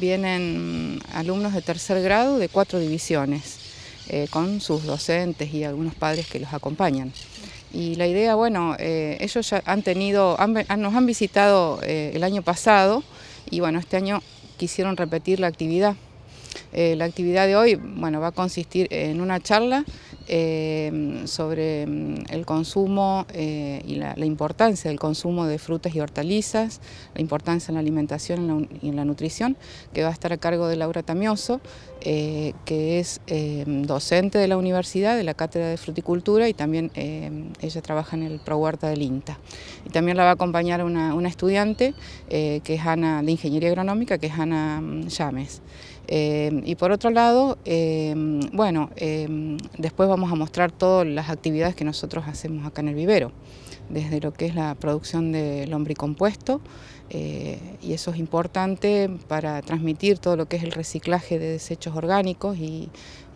vienen alumnos de tercer grado de cuatro divisiones, eh, con sus docentes y algunos padres que los acompañan. Y la idea, bueno, eh, ellos ya han tenido, nos han visitado eh, el año pasado y bueno, este año quisieron repetir la actividad. la actividad de hoy, bueno, va a consistir en una charla eh, sobre mm, el consumo eh, y la, importancia del consumo de frutas y hortalizas, la importancia en la alimentación y en la nutrición, que va a estar a cargo de Laura Tamioso, eh, que es docente de la universidad, de la Cátedra de Fruticultura y también ella trabaja en el Pro Huerta del INTA y también la va a acompañar una, estudiante eh, que es Ana, de Ingeniería Agronómica, que es Ana mm, Llames. Eh, y por otro lado, em, bueno, em, después vamos a mostrar todas las actividades que nosotros hacemos acá en el vivero desde lo que es la producción de lombricompuesto eh, y eso es importante para transmitir todo lo que es el reciclaje de desechos orgánicos y,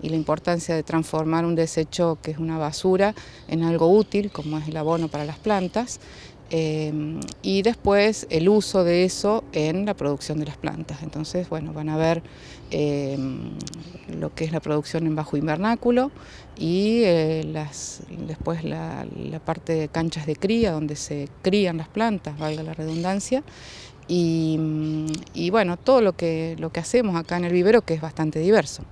la importancia de transformar un desecho que es una basura en algo útil como es el abono para las plantas Em, y después el uso de eso en la producción de las plantas. Entonces, bueno, van a ver em, lo que es la producción en bajo invernáculo y eh, después la, parte de canchas de cría, donde se crían las plantas, valga la redundancia. Y, mm, y bueno, todo lo que, lo que hacemos acá en el vivero que es bastante diverso.